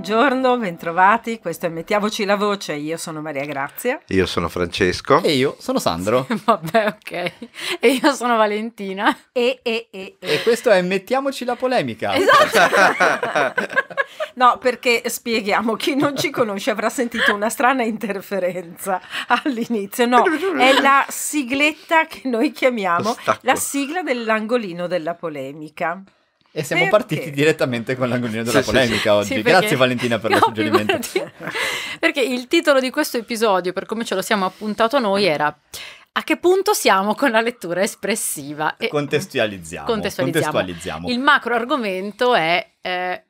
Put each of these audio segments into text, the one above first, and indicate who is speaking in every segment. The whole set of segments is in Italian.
Speaker 1: Buongiorno, bentrovati, questo è Mettiamoci la voce, io sono Maria
Speaker 2: Grazia.
Speaker 3: Io sono Francesco. E io sono
Speaker 1: Sandro. Sì, vabbè,
Speaker 2: ok. E io sono Valentina. E, e, e,
Speaker 4: e. e questo è Mettiamoci la polemica. Esatto.
Speaker 1: no, perché spieghiamo, chi non ci conosce avrà sentito una strana interferenza all'inizio. No, è la sigletta che noi chiamiamo la sigla dell'angolino della polemica.
Speaker 4: E siamo perché? partiti direttamente con l'angolino della polemica oggi. Sì, Grazie Valentina per no, il suggerimento.
Speaker 2: Perché il titolo di questo episodio, per come ce lo siamo appuntato noi, era a che punto siamo con la lettura espressiva? E
Speaker 4: contestualizziamo, contestualizziamo. contestualizziamo. Il
Speaker 2: macro argomento è... Eh...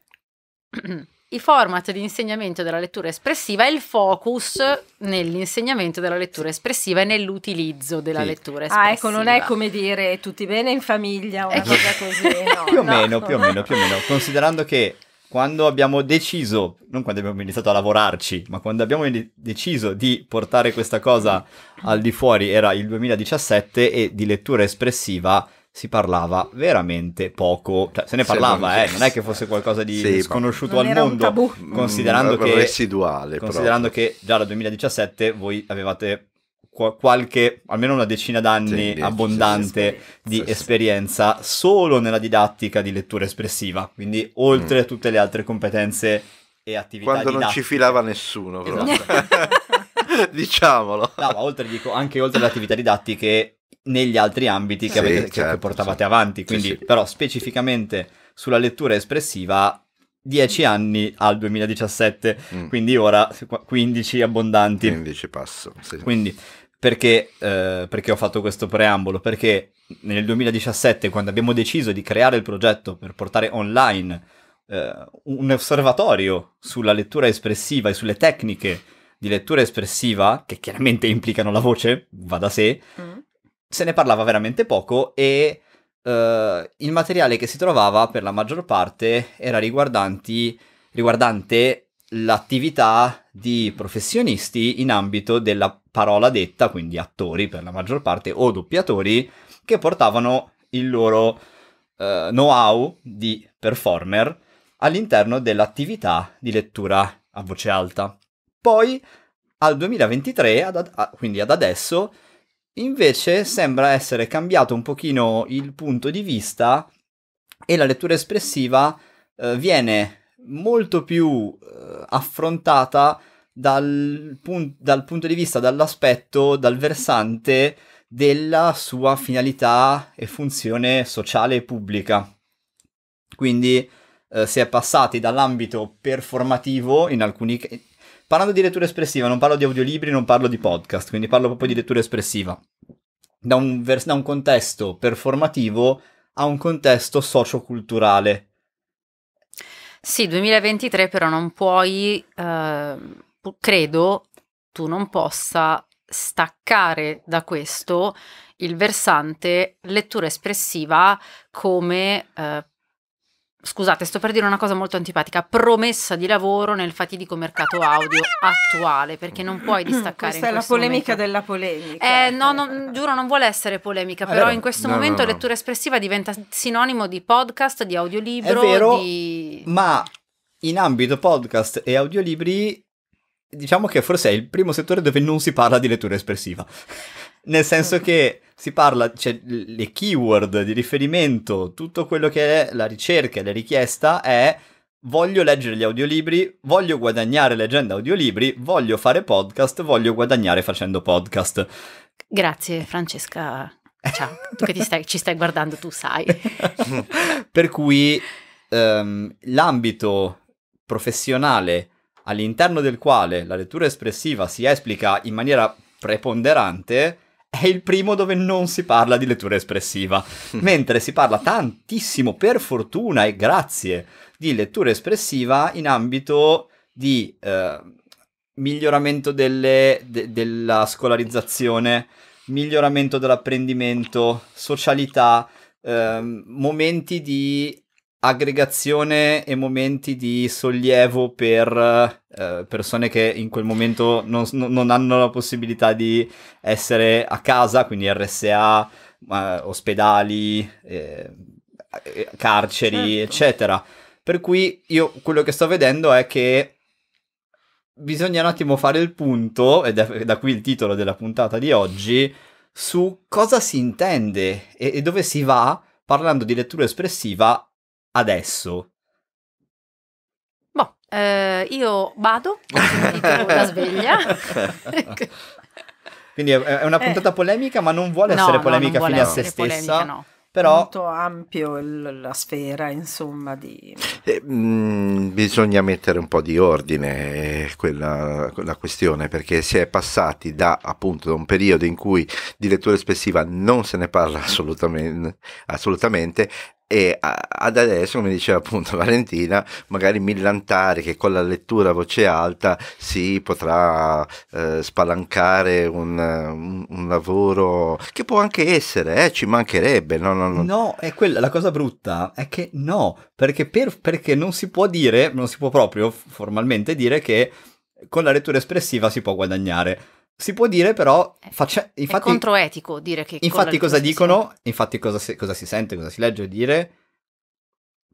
Speaker 2: i format di insegnamento della lettura espressiva e il focus nell'insegnamento della lettura espressiva e nell'utilizzo della sì. lettura espressiva. Ah, ecco, non è come
Speaker 1: dire tutti bene in famiglia,
Speaker 2: una eh, cosa così. No, più
Speaker 1: o no, meno, più o meno,
Speaker 4: più o meno. Considerando che quando abbiamo deciso, non quando abbiamo iniziato a lavorarci, ma quando abbiamo de- deciso di portare questa cosa al di fuori era il 2017 e di lettura espressiva si parlava veramente poco, cioè se ne parlava, se non, eh, non è che fosse qualcosa di sì, sconosciuto al mondo, considerando, mm, che, residuale considerando che già dal 2017 voi avevate qualche, almeno una decina d'anni sì, abbondante sì, sì, di esperienza solo nella didattica di lettura espressiva, quindi mm. oltre mm. a tutte le altre competenze e attività Quando didattiche. non ci filava nessuno, esatto. diciamolo. No, ma oltre, dico, anche oltre alle attività didattiche negli altri ambiti che, avete, certo, che portavate sì. avanti. Quindi, sì, però, specificamente sulla lettura espressiva, 10 anni al 2017, mm. quindi ora 15 abbondanti. 15 passo. Quindi, perché, eh, perché ho fatto questo preambolo? Perché nel 2017, quando abbiamo deciso di creare il progetto per portare online eh, un osservatorio sulla lettura espressiva e sulle tecniche di lettura espressiva, che chiaramente implicano la voce, va da sé, mm se ne parlava veramente poco e uh, il materiale che si trovava per la maggior parte era riguardante l'attività di professionisti in ambito della parola detta, quindi attori per la maggior parte o doppiatori che portavano il loro uh, know-how di performer all'interno dell'attività di lettura a voce alta. Poi al 2023, ad ad- quindi ad adesso, Invece sembra essere cambiato un pochino il punto di vista e la lettura espressiva eh, viene molto più eh, affrontata dal, pun- dal, punto di vista, dall'aspetto, dal versante della sua finalità e funzione sociale e pubblica. Quindi eh, si è passati dall'ambito performativo in alcuni, Parlando di lettura espressiva, non parlo di audiolibri, non parlo di podcast, quindi parlo proprio di lettura espressiva. Da un, vers- da un contesto performativo a un contesto socioculturale.
Speaker 2: Sì, 2023 però non puoi, eh, credo, tu non possa staccare da questo il versante lettura espressiva come eh, scusate, sto per dire una cosa molto antipatica, promessa di lavoro nel fatidico mercato audio attuale, perché non puoi mm, distaccare Questa è la polemica momento. della polemica. Eh, no, no, giuro, non vuole essere polemica, allora, però in questo no, momento no, lettura espressiva diventa sinonimo di podcast, di audiolibro, è vero, di...
Speaker 4: ma in ambito podcast e audiolibri diciamo che forse è il primo settore dove non si parla di lettura espressiva. Nel senso che si parla, cioè le keyword di riferimento, tutto quello che è la ricerca e la richiesta è voglio leggere gli audiolibri, voglio guadagnare leggendo audiolibri, voglio fare podcast, voglio guadagnare facendo podcast.
Speaker 2: Grazie Francesca. Ciao, tu che stai, ci stai guardando, tu sai.
Speaker 4: per cui um, l'ambito professionale all'interno del quale la lettura espressiva si esplica in maniera preponderante è il primo dove non si parla di lettura espressiva, mentre si parla tantissimo, per fortuna e grazie, di lettura espressiva in ambito di eh, miglioramento delle, de, della scolarizzazione, miglioramento dell'apprendimento, socialità, eh, momenti di aggregazione e momenti di sollievo per eh, persone che in quel momento non, non, hanno la possibilità di essere a casa, quindi RSA, eh, ospedali, eh, carceri, certo. eccetera. Per cui io quello che sto vedendo è che bisogna un attimo fare il punto, ed è da qui il titolo della puntata di oggi, su cosa si intende e, e dove si va parlando di lettura espressiva adesso?
Speaker 2: Boh, eh, io vado, la sveglia.
Speaker 4: Quindi è una eh. puntata eh.
Speaker 1: polemica, ma non vuole no, essere polemica no, fine a se stessa. Polemica, no. Però... Molto ampio il, la sfera, insomma, di...
Speaker 3: Eh, mh, mm, bisogna mettere un po' di ordine eh, quella, quella, questione, perché si è passati da appunto da un periodo in cui di lettura espressiva non se ne parla assolutamente, assolutamente e ad adesso, come diceva appunto Valentina, magari millantare che con la lettura a voce alta si potrà eh, spalancare un, un, un, lavoro che può anche essere, eh, ci mancherebbe. No, no, no. no è quella, la cosa brutta è che no, perché, per, perché non si può dire,
Speaker 4: non si può proprio formalmente dire che con la lettura espressiva si può guadagnare si può dire però, eh, faccia, infatti... È
Speaker 2: controetico dire che... Infatti cosa
Speaker 4: dicono, infatti cosa si, cosa si sente, cosa si legge dire,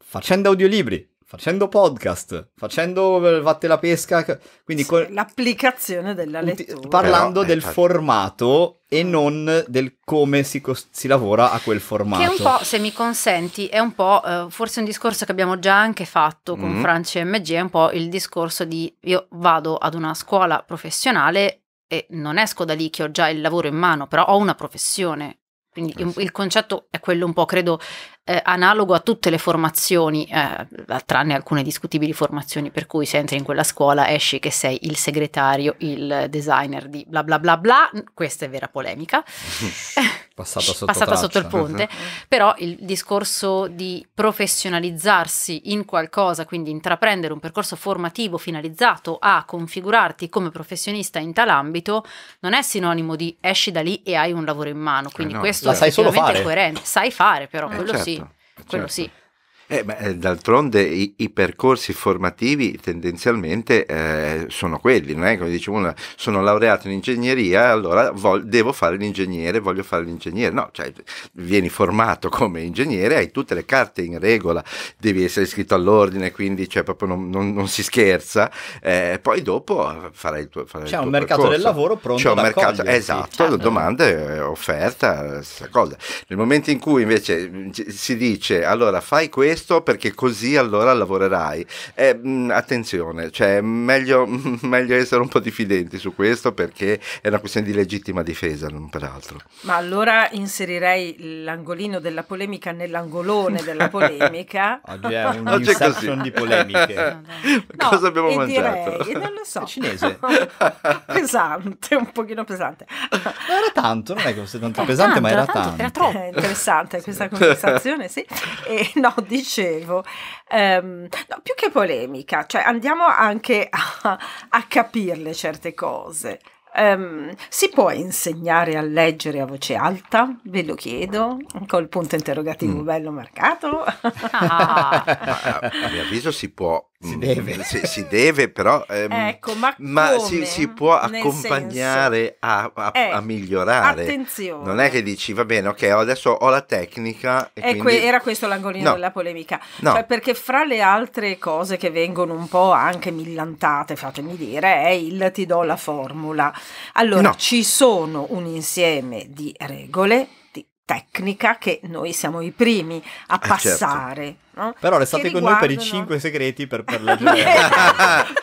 Speaker 4: facendo audiolibri, facendo podcast, facendo eh, Vatte la pesca, quindi... Sì, con...
Speaker 1: L'applicazione della lettura. Parlando
Speaker 4: però, eh, del infatti... Cioè formato e mm. non del come si, cost- si, lavora a quel formato. Che un po',
Speaker 2: se mi consenti, è un po' eh, forse un discorso che abbiamo già anche fatto con mm-hmm. Franci MG, è un po' il discorso di io vado ad una scuola professionale e non esco da lì che ho già il lavoro in mano, però ho una professione. Quindi eh il concetto è quello un po', credo, eh, analogo a tutte le formazioni, eh, tranne alcune discutibili formazioni per cui se entri in quella scuola esci che sei il segretario, il designer di bla bla bla bla, questa è vera polemica.
Speaker 4: Passata sotto, passata sotto il ponte,
Speaker 2: però il discorso di professionalizzarsi in qualcosa, quindi intraprendere un percorso formativo finalizzato a configurarti come professionista in tal ambito, non è sinonimo di esci da lì e hai un lavoro in mano, quindi eh no, questo è sai solo fare. coerente, sai fare però, eh quello certo. sì, Bueno, sí. Eh, eh,
Speaker 3: d'altronde i, i, percorsi formativi tendenzialmente eh, sono quelli, non è? Come dice uno, sono laureato in ingegneria, allora devo fare l'ingegnere, voglio fare l'ingegnere. No, cioè vieni formato come ingegnere, hai tutte le carte in regola, devi essere iscritto all'ordine, quindi cioè, proprio non, non, non si scherza. Eh, poi dopo farai il tuo farai C'è un mercato percorso. del lavoro pronto C'è un mercato, Esatto, ah, eh. domanda e eh, offerta, stessa cosa. Nel momento in cui invece si dice, allora fai questo, questo perché così allora lavorerai. Eh, mm, attenzione, cioè meglio, meglio, essere un po' diffidenti su questo perché è una questione di legittima difesa, non peraltro.
Speaker 1: Ma allora inserirei l'angolino della polemica nell'angolone della polemica. Oggi è un Oggi di polemiche. No, no. Cosa abbiamo e mangiato? Direi, non lo so. È cinese. pesante, un pochino pesante. Ma
Speaker 4: era tanto, non è che fosse tanto pesante, tanto, ma era tanto. tanto. Era troppo. È interessante
Speaker 1: questa conversazione, sì. E, no, dice dicevo, ehm, no, più che polemica, cioè andiamo anche a, a capirle certe cose. Um, si può insegnare a leggere a voce alta? Ve lo chiedo, col punto interrogativo mm. bello marcato.
Speaker 3: ah. a mio avviso si può si mm, deve. Mm, si, si deve però... Ehm, ecco, ma, ma si, si, può Nel accompagnare a, a, eh, a, migliorare. Attenzione. Non è che dici, va bene, ok, adesso ho la tecnica. E quindi... que era
Speaker 1: questo l'angolino no. della polemica. No. Cioè, perché fra le altre cose che vengono un po' anche millantate, fatemi dire, è il ti do la formula. Allora, no. ci sono un insieme di regole tecnica che noi siamo i primi a eh, certo. passare. Eh No? Però restate con noi per i 5
Speaker 4: segreti per, per
Speaker 1: leggere.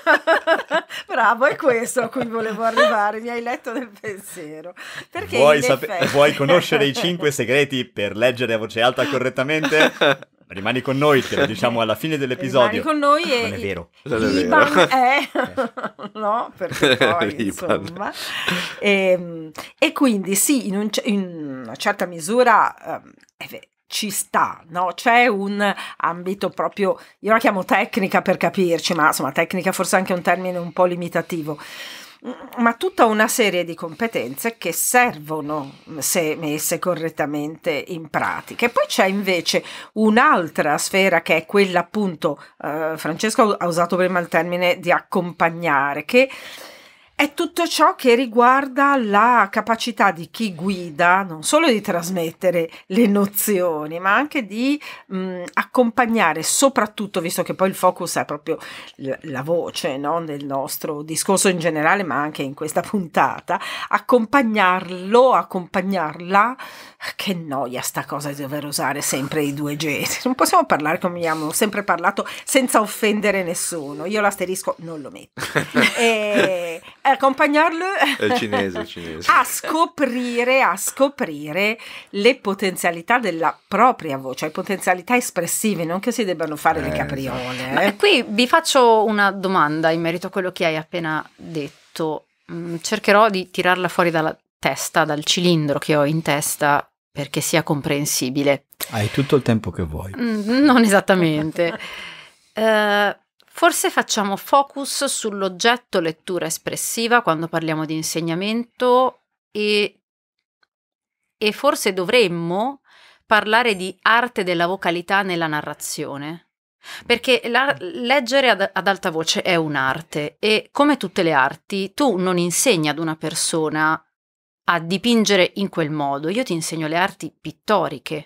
Speaker 1: Bravo, è questo a cui volevo arrivare, mi hai letto nel pensiero. Perché vuoi, effetti... vuoi conoscere i 5
Speaker 4: segreti per leggere a voce alta correttamente? Rimani con noi, te lo diciamo alla fine dell'episodio. Rimani con noi e... Non è vero. L'Iban
Speaker 1: è... no, perché poi, insomma... E, ehm, e, quindi sì, in, un, in, una certa misura... Um, ci sta, no? C'è un ambito proprio, io la chiamo tecnica per capirci, ma insomma tecnica forse anche un termine un po' limitativo mm, ma tutta una serie di competenze che servono mm, se messe correttamente in pratica. E poi c'è invece un'altra sfera che è quella appunto, eh, Francesco ha usato prima il termine di accompagnare, che è tutto ciò che riguarda la capacità di chi guida non solo di trasmettere le nozioni, ma anche di mh, accompagnare, soprattutto visto che poi il focus è proprio la voce no? nel nostro discorso in generale, ma anche in questa puntata, accompagnarlo, accompagnarla. Che noia sta cosa di dover usare sempre i due gesti. Non possiamo parlare come abbiamo sempre parlato senza offendere nessuno. Io l'asterisco non lo metto. e, eh, accompagnarlo è cinese, cinese. a scoprire, a scoprire le potenzialità della
Speaker 2: propria voce, le cioè potenzialità espressive, non che si debbano fare eh, le esatto.
Speaker 1: capriole.
Speaker 2: Ma eh. qui vi faccio una domanda in merito a quello che hai appena detto. Mm, cercherò di tirarla fuori dalla testa, dal cilindro che ho in testa perché sia comprensibile.
Speaker 4: Hai tutto il tempo che vuoi.
Speaker 2: Mm, non esattamente. uh, Forse facciamo focus sull'oggetto lettura espressiva quando parliamo di insegnamento e, e forse dovremmo parlare di arte della vocalità nella narrazione. Perché la, leggere ad, ad, alta voce è un'arte e come tutte le arti tu non insegni ad una persona a dipingere in quel modo, io ti insegno le arti pittoriche,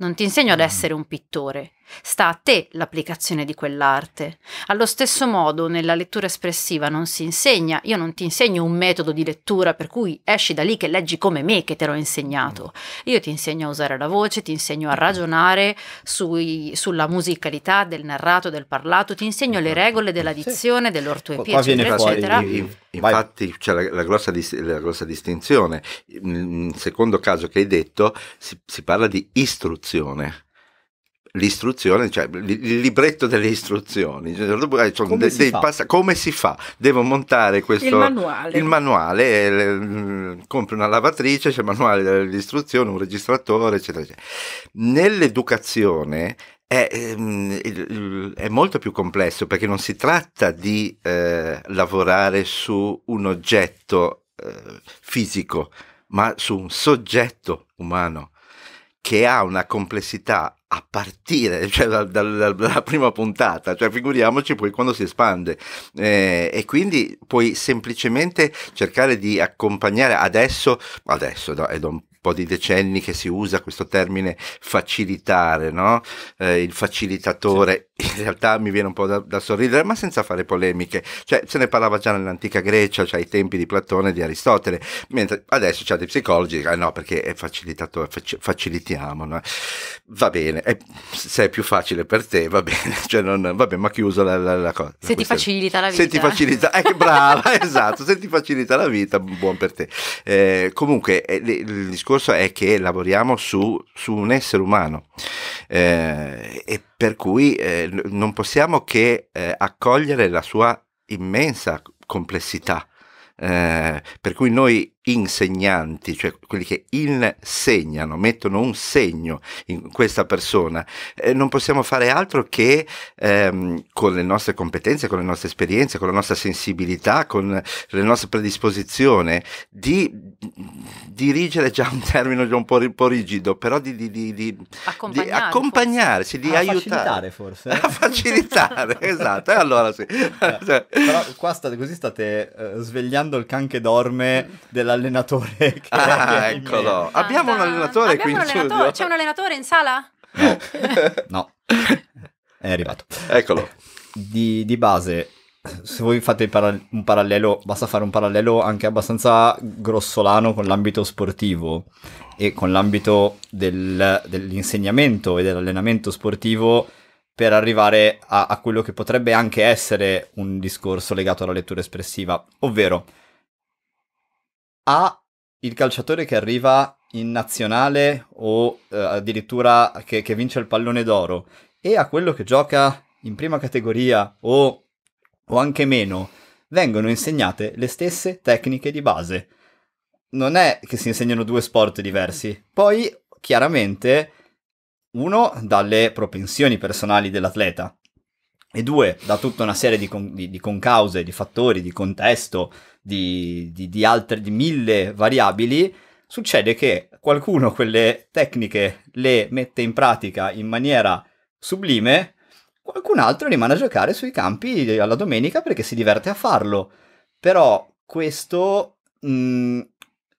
Speaker 2: non ti insegno ad mm. essere un pittore, Sta a te l'applicazione di quell'arte. Allo stesso modo, nella lettura espressiva non si insegna, io non ti insegno un metodo di lettura per cui esci da lì che leggi come me che te l'ho insegnato. Io ti insegno a usare la voce, ti insegno a ragionare sui, sulla musicalità del narrato, del parlato, ti insegno le esatto. regole della dizione, Qua viene eccetera, eccetera.
Speaker 3: Infatti c'è la, la, grossa, la, grossa, distinzione. Nel secondo caso che hai detto si, si parla di istruzione l'istruzione, cioè il libretto delle istruzioni, cioè, eh, come, de, si passa, come, si fa? Devo montare questo il manuale, il manuale eh, le, mm, compri una lavatrice, c'è il manuale dell'istruzione, un registratore, eccetera, eccetera. Nell'educazione è, ehm, è, molto più complesso perché non si tratta di eh, lavorare su un oggetto eh, fisico, ma su un soggetto umano che ha una complessità a partire cioè, dal, dal, dalla prima puntata, cioè figuriamoci poi quando si espande eh, e quindi puoi semplicemente cercare di accompagnare adesso, adesso è da un po' di decenni che si usa questo termine facilitare, no? eh, il facilitatore. Sì in realtà mi viene un po' da, da, sorridere, ma senza fare polemiche. Cioè, se ne parlava già nell'antica Grecia, cioè ai tempi di Platone e di Aristotele, mentre adesso c'è dei psicologi, eh no, perché è facilitato, facilitiamo. No? Eh. Va bene, è, se è più facile per te, va bene, cioè non, vabbè, ma chiuso la, la, la cosa. Se ti facilita
Speaker 2: la vita. Se ti facilita,
Speaker 3: eh, brava, esatto, se ti facilita la vita, buon per te. Eh, comunque, eh, il discorso è che lavoriamo su, su un essere umano. Eh, e per cui eh, non possiamo che eh, accogliere la sua immensa complessità. Eh, per cui noi insegnanti, cioè quelli che insegnano, mettono un segno in questa persona, eh, non possiamo fare altro che ehm, con le nostre competenze, con le nostre esperienze, con la nostra sensibilità, con la nostra predisposizione di dirigere è già un termine un po', un po rigido, però di, di, di, di accompagnare, accompagnarsi, di ah, aiutare. Facilitare forse. A facilitare, esatto. E
Speaker 4: allora sì. Eh, però qua state, così state eh, svegliando il can che dorme dell'allenatore. Che ah, eccolo. Abbiamo un allenatore Abbiamo qui un allenatore. in studio. C'è
Speaker 2: un allenatore in sala? No.
Speaker 4: no. È arrivato. Eccolo. Di, di base se voi fate paral- un parallelo, basta fare un parallelo anche abbastanza grossolano con l'ambito sportivo e con l'ambito del, dell'insegnamento e dell'allenamento sportivo per arrivare a, a quello che potrebbe anche essere un discorso legato alla lettura espressiva, ovvero ha il calciatore che arriva in nazionale o eh, addirittura che, che vince il pallone d'oro e a quello che gioca in prima categoria o o anche meno, vengono insegnate le stesse tecniche di base. Non è che si insegnano due sport diversi. Poi, chiaramente, uno, dalle propensioni personali dell'atleta e due, da tutta una serie di, con, di, di concause, di fattori, di contesto, di, di, altre, di mille variabili, succede che qualcuno quelle tecniche le mette in pratica in maniera sublime qualcun altro rimane a giocare sui campi alla domenica perché si diverte a farlo. Però questo mh, mm,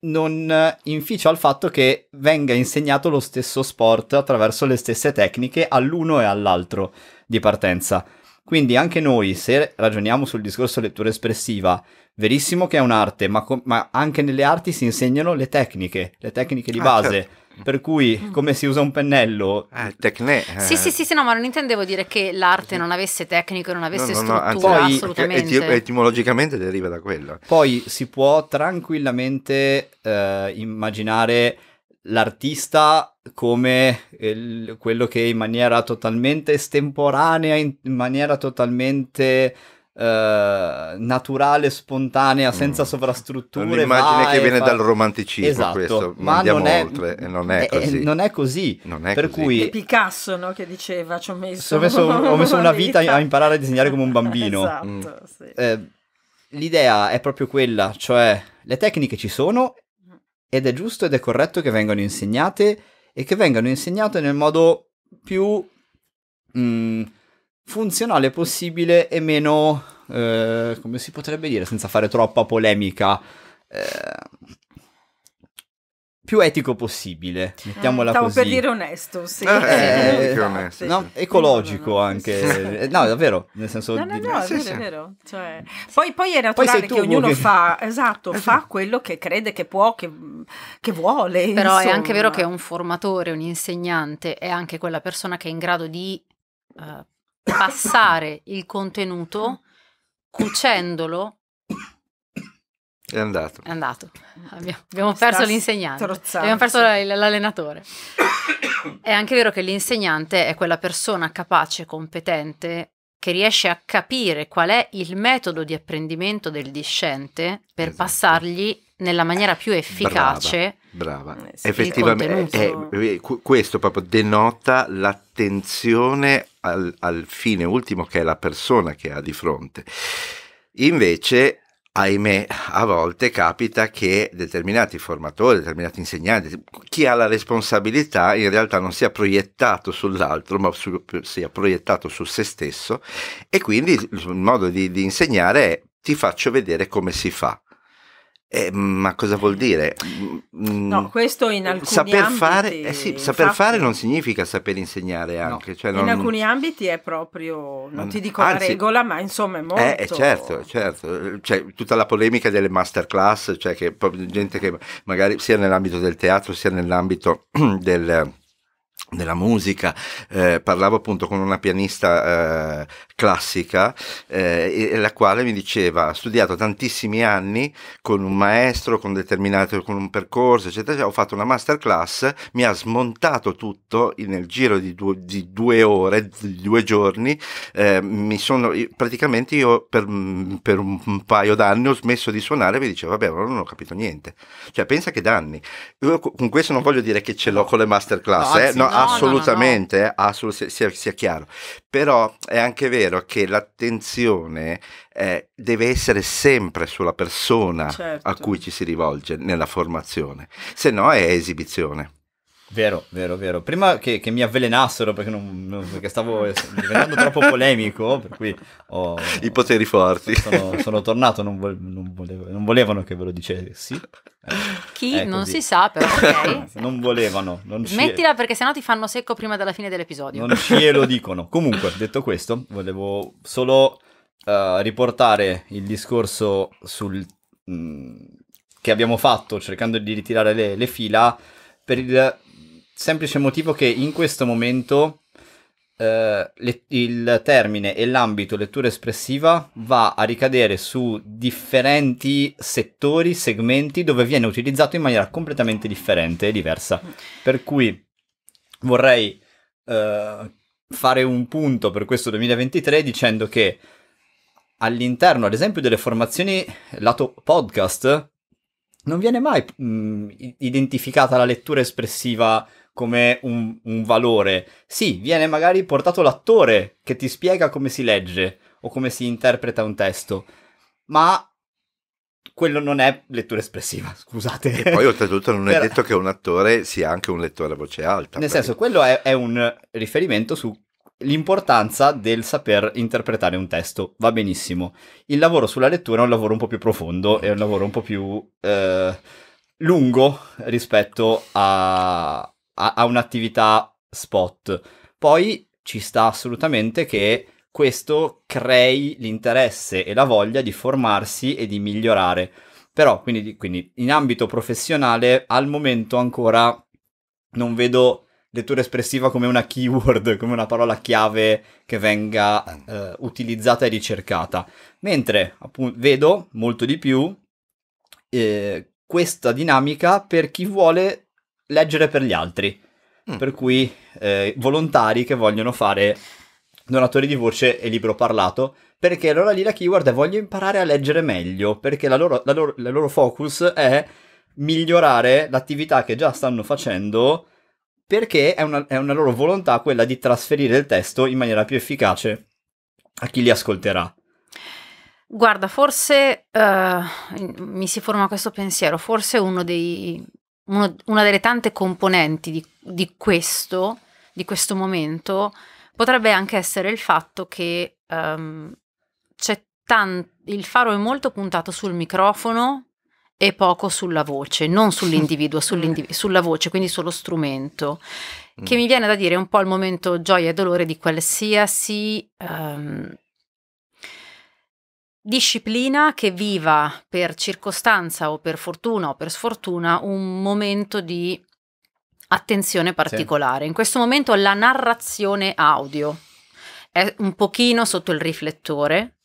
Speaker 4: non inficia al fatto che venga insegnato lo stesso sport attraverso le stesse tecniche all'uno e all'altro di partenza. Quindi anche noi, se ragioniamo sul discorso lettura espressiva, verissimo che è un'arte, ma, co- ma anche nelle arti si insegnano le tecniche, le tecniche di ah, base. Certo. Per cui, mm. come si usa un pennello?
Speaker 3: Ah, tecne. Eh.
Speaker 4: Sì, sì, eh.
Speaker 2: sì, sì, no, ma non intendevo dire che l'arte non avesse tecniche, non avesse no, no, struttura, no, anzi, assolutamente. Eh,
Speaker 3: etimologicamente deriva da quello. Poi si può tranquillamente
Speaker 4: eh, immaginare l'artista come il, quello che in maniera totalmente estemporanea, in maniera totalmente eh, naturale, spontanea, mm. senza mm. sovrastrutture. Un'immagine che viene fa... dal romanticismo esatto. questo, ma, andiamo non è, oltre, non è eh, eh, così. Eh, non è così. Non è per così. cui... È
Speaker 1: Picasso no, che diceva, ci ho messo, ho messo, ho messo una vita a
Speaker 4: imparare a disegnare come un bambino. esatto, mm. sì. eh, l'idea è proprio quella, cioè le tecniche ci sono ed è giusto ed è corretto che vengano insegnate e che vengano insegnate nel modo più... Mh, mm, funzionale possibile e meno, eh, come si potrebbe dire, senza fare troppa polemica, eh, più etico possibile, ah, mettiamola Stavo così. per dire onesto, sì. Eh, eh, eh, eh, eh onesto. No, ecologico no, no, anche. No, davvero, nel senso... No, no, di... no, è vero, sì.
Speaker 1: vero. Cioè, poi, poi, è naturale poi che ognuno che... fa, esatto, fa quello che
Speaker 2: crede che può, che, che vuole. Però insomma. è anche vero che un formatore, un insegnante è anche quella persona che è in grado di... Uh, passare il contenuto cucendolo. È andato. È andato. Abbiamo, abbiamo perso l'insegnante. Abbiamo perso l'allenatore. È anche vero che l'insegnante è quella persona capace, competente, che riesce a capire qual è il metodo di apprendimento del discente per esatto. passargli nella maniera più efficace.
Speaker 3: Brava, brava. Eh effettivamente è, è, eh, eh, questo proprio denota l'attenzione al, al fine ultimo che è la persona che ha di fronte. Invece ahimè, a volte capita che determinati formatori, determinati insegnanti, chi ha la responsabilità in realtà non sia proiettato sull'altro, ma su, sia proiettato su se stesso e quindi il modo di, di insegnare è ti faccio vedere come si fa. Eh, ma cosa vuol dire? Mm, no,
Speaker 1: questo in eh, alcuni saper ambiti. Fare, eh sì, saper infatti, fare non
Speaker 3: significa saper insegnare anche. No. Cioè non, in alcuni
Speaker 1: ambiti è proprio, non ti dico anzi, la regola, ma insomma è eh, eh, molto. Eh, certo,
Speaker 3: certo. Cioè, tutta la polemica delle masterclass, cioè che gente che magari sia nell'ambito del teatro sia nell'ambito del nella musica, eh, parlavo appunto con una pianista eh, classica, eh, la quale mi diceva Ho studiato tantissimi anni con un maestro, con, determinato, con un percorso, eccetera, eccetera, ho fatto una masterclass, mi ha smontato tutto nel giro di due, di due ore, di due giorni, eh, mi sono, praticamente io per, per un paio d'anni ho smesso di suonare e mi dicevo vabbè, non ho capito niente, cioè pensa che danni, io, con questo non voglio dire che ce l'ho con le masterclass, no, eh. anzi, no, assolutamente, no? assolut- sia, sia, chiaro. Però è anche vero che l'attenzione eh, deve essere sempre sulla persona certo. a cui ci si rivolge nella formazione, se no è esibizione. Vero, vero, vero. Prima che, che
Speaker 4: mi avvelenassero perché, non, perché, stavo diventando troppo polemico, per cui ho,
Speaker 3: i poteri forti. Sono,
Speaker 4: sono tornato, non, vo, non, volevo, non, volevano che ve lo dicessi. Eh, chi eh, non si sa, però okay. non volevano. Non Mettila
Speaker 2: perché sennò ti fanno secco prima della fine dell'episodio. Non ce lo
Speaker 4: dicono. Comunque, detto questo, volevo solo uh, riportare il discorso sul, mh, mm, che abbiamo fatto cercando di ritirare le, le fila per il semplice motivo che in questo momento eh, le, il termine e l'ambito lettura espressiva va a ricadere su differenti settori, segmenti dove viene utilizzato in maniera completamente differente e diversa. Per cui vorrei eh, fare un punto per questo 2023 dicendo che all'interno, ad esempio, delle formazioni lato podcast non viene mai mh, identificata la lettura espressiva come un, un valore. Sì, viene magari portato l'attore che ti spiega come si legge o come si interpreta un testo, ma quello non è lettura espressiva,
Speaker 3: scusate. E poi oltretutto non è Però... detto che un attore sia anche un lettore a voce alta. Nel
Speaker 4: perché... senso, quello è, è un riferimento sull'importanza del saper interpretare un testo, va benissimo. Il lavoro sulla lettura è un lavoro un po' più profondo, è un lavoro un po' più eh, lungo rispetto a, a, a un'attività spot. Poi ci sta assolutamente che questo crei l'interesse e la voglia di formarsi e di migliorare. Però, quindi, quindi in ambito professionale, al momento ancora non vedo lettura espressiva come una keyword, come una parola chiave che venga eh, utilizzata e ricercata. Mentre appunto, vedo molto di più eh, questa dinamica per chi vuole leggere per gli altri. Mm. Per cui eh, volontari che vogliono fare donatori di voce e libro parlato, perché allora lì la keyword è voglio imparare a leggere meglio, perché la loro, la loro, la loro focus è migliorare l'attività che già stanno facendo, perché è una, è una loro volontà quella di trasferire il testo in maniera più efficace a chi li ascolterà.
Speaker 2: Guarda, forse uh, mi si forma questo pensiero, forse uno dei uno, una delle tante componenti di, di, questo, di questo momento, potrebbe anche essere il fatto che um, c'è tanto, il faro è molto puntato sul microfono e poco sulla voce, non sull'individuo, mm. sulla voce, quindi sullo strumento, che mm. mi viene da dire un po' il momento gioia e dolore di qualsiasi... Um, Disciplina che viva per circostanza o per fortuna o per sfortuna un momento di attenzione particolare. Sì. In questo momento la narrazione audio è un pochino sotto il riflettore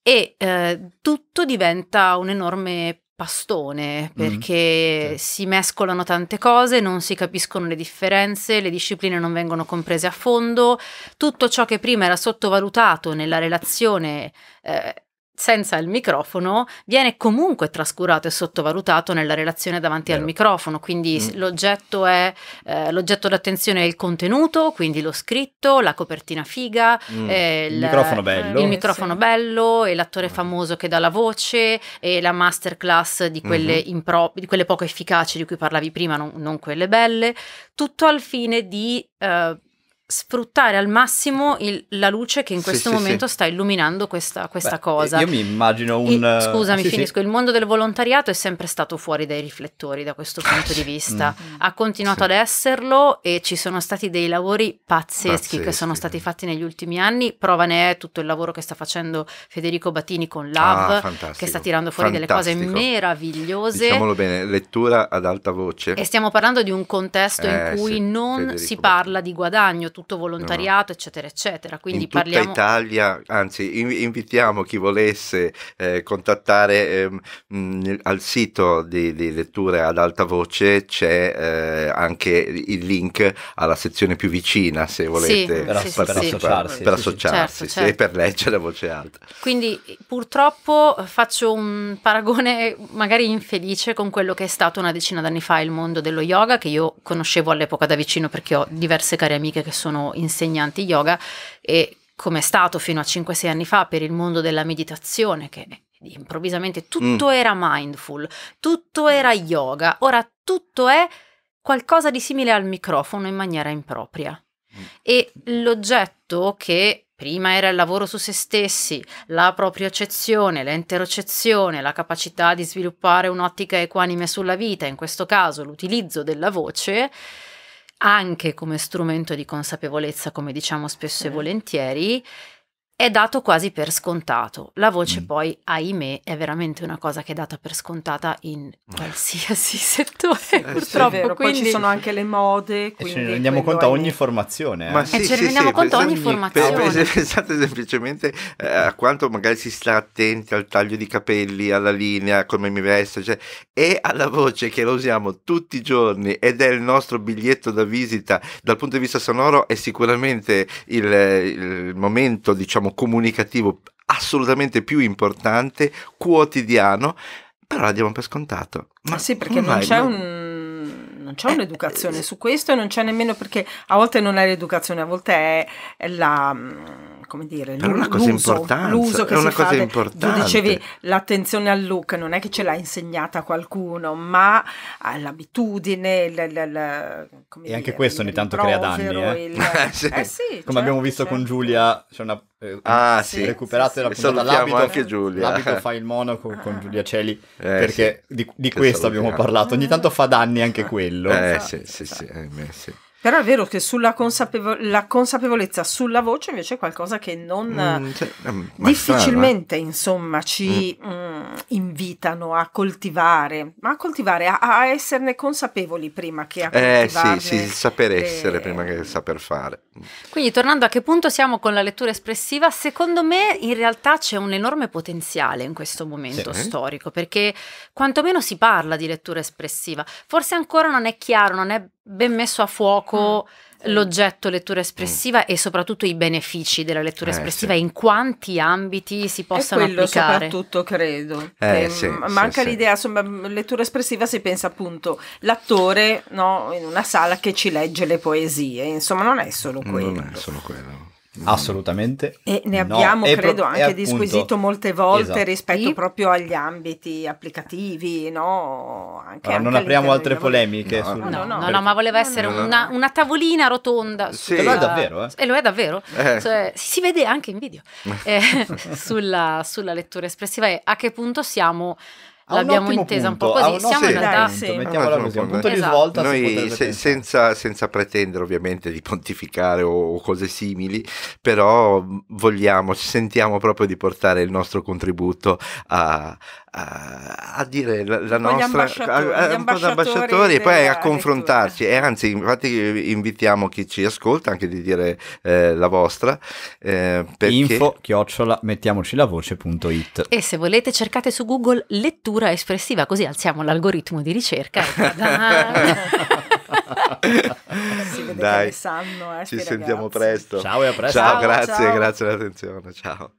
Speaker 2: e eh, tutto diventa un enorme pastone mm-hmm. perché mm, sì. si mescolano tante cose, non si capiscono le differenze, le discipline non vengono comprese a fondo, tutto ciò che prima era sottovalutato nella relazione eh, senza il microfono viene comunque trascurato e sottovalutato nella relazione davanti Vero. al microfono, quindi mm. l'oggetto, è, eh, l'oggetto d'attenzione è il contenuto, quindi lo scritto, la copertina figa, mm. eh, il, il, microfono bello, il microfono sì. bello e l'attore mm. famoso che dà la voce e la masterclass di quelle, mm -hmm. impro- di quelle poco efficaci di cui parlavi prima, non, non quelle belle, tutto al fine di... Eh, sfruttare al massimo il, la luce che in questo sì, momento sì, sta illuminando questa, questa Beh, cosa. Io mi
Speaker 4: immagino un... Il, eh, scusami, sì, finisco.
Speaker 2: Il mondo del volontariato è sempre stato fuori dai riflettori da questo punto di mm. vista. Mm. Ha continuato ad esserlo e ci sono stati dei lavori pazzeschi, pazzeschi che sono stati fatti negli ultimi anni. Prova ne è tutto il lavoro che sta facendo Federico Batini con Love, ah, che sta tirando fuori fantastico. delle cose meravigliose. Diciamolo
Speaker 3: bene, lettura ad alta voce. E stiamo
Speaker 2: parlando di un contesto eh, in cui non Federico si parla Battini. di guadagno tutto volontariato, no. eccetera, eccetera. Quindi in tutta parliamo...
Speaker 3: Italia, anzi, invitiamo chi volesse eh, contattare eh, al sito di, di, letture ad alta voce c'è eh, anche il link alla sezione più vicina se volete sì, per, sì, per, sì, associarsi, per associarsi certo, certo. e per leggere a voce alta.
Speaker 2: Quindi purtroppo faccio un paragone magari infelice con quello che è stato una decina d'anni fa il mondo dello yoga che io conoscevo all'epoca da vicino perché ho diverse care amiche che sono sono insegnanti yoga e come è stato fino a 5-6 anni fa per il mondo della meditazione, che improvvisamente tutto mm. era mindful, tutto era yoga, ora tutto è qualcosa di simile al microfono in maniera impropria. Mm. E l'oggetto che prima era il lavoro su se stessi, la propriocezione, l'enterocezione, la capacità di sviluppare un'ottica equanime sulla vita, in questo caso l'utilizzo della voce, anche come strumento di consapevolezza, come diciamo spesso e volentieri, è dato quasi per scontato. La voce mm. poi, ahimè, è veramente una cosa che è data per scontata in qualsiasi settore, eh, sì, purtroppo. Sì, quindi... Poi ci sono anche
Speaker 1: le mode. E ce ne rendiamo conto a
Speaker 3: ogni in... formazione. Eh. eh sì, e ce ne rendiamo conto a ogni formazione. Pensate semplicemente eh, a quanto magari si sta attenti al taglio di capelli, alla linea, come mi vesto, cioè, e alla voce che la usiamo tutti i giorni ed è il nostro biglietto da visita. Dal punto di vista sonoro è sicuramente il, il momento, diciamo, Diciamo, comunicativo assolutamente più importante, quotidiano, però la diamo per scontato.
Speaker 1: Ma sì, perché non c'è un non c'è un'educazione eh, su questo e non c'è nemmeno perché a volte non è l'educazione, a volte è la mm, come dire, però una cosa importante, l'uso che è una cosa fa, importante. Tu dicevi l'attenzione al look, non è che ce l'ha insegnata qualcuno, ma eh, l'abitudine, l, l, l, e
Speaker 4: dire, anche questo ogni tanto crea danni, eh? Il, eh, eh sì, come certo, abbiamo visto certo. con Giulia, c'è una eh, ah, eh, sì. Eh, recuperate sì, la sì, puntata l'abito, anche Giulia. L'abito fa il monaco con Giulia Celi, eh, perché sì, di, di questo salutiamo. abbiamo parlato. Ogni tanto fa danni anche quello. Eh, esatto, sì, esatto. sì, sì, esatto. Eh,
Speaker 1: però è vero che sulla consapevo- la consapevolezza sulla voce invece è qualcosa che non mm, cioè, difficilmente strana. insomma ci mm. mh, mm, invitano a coltivare, ma a coltivare,
Speaker 2: a, a esserne consapevoli prima che a eh, coltivare. sì, il saper essere le...
Speaker 3: prima che il saper fare.
Speaker 2: Quindi tornando a che punto siamo con la lettura espressiva, secondo me in realtà c'è un enorme potenziale in questo momento sì. storico, perché quantomeno si parla di lettura espressiva, forse ancora non è chiaro, non è ben messo a fuoco mm. l'oggetto lettura mm. espressiva mm. e soprattutto i benefici della lettura eh, espressiva sì. in quanti ambiti si possano quello applicare quello soprattutto credo eh, sì, manca sì, l'idea insomma lettura espressiva
Speaker 1: si pensa appunto l'attore no, in una sala che ci legge le poesie insomma non è solo
Speaker 4: quello non è solo quello Mm. Assolutamente. E
Speaker 1: ne abbiamo, no. credo, anche appunto, disquisito molte volte esatto. rispetto sì. proprio agli ambiti applicativi, no? Anche, anche non apriamo
Speaker 4: altre polemiche. No, sul... no,
Speaker 1: no,
Speaker 2: no, ma voleva essere una, una, tavolina rotonda. Sì. Sulla... E lo è davvero. Eh? E lo è davvero. Eh. Cioè, si vede anche in video eh, sulla, sulla lettura espressiva e a che punto siamo l'abbiamo intesa punto, un po' così. Siamo in realtà sì.
Speaker 4: mettiamola così, un punto di esatto. svolta. Noi se,
Speaker 3: senza, senza, pretendere ovviamente di pontificare o, o, cose simili, però vogliamo, ci sentiamo proprio di portare il nostro contributo a, a, eh, a dire la, la nostra a, un po' da ambasciatori e poi a confrontarci e anzi infatti invitiamo chi ci ascolta anche di dire eh, la vostra eh, perché... info chiocciola mettiamoci
Speaker 4: la voce.it
Speaker 2: e se volete cercate su google lettura espressiva così alziamo l'algoritmo di ricerca ah". si vede Dai, sanno eh, ci sentiamo presto ciao e a presto ciao, ciao grazie ciao.
Speaker 3: grazie dell'attenzione ciao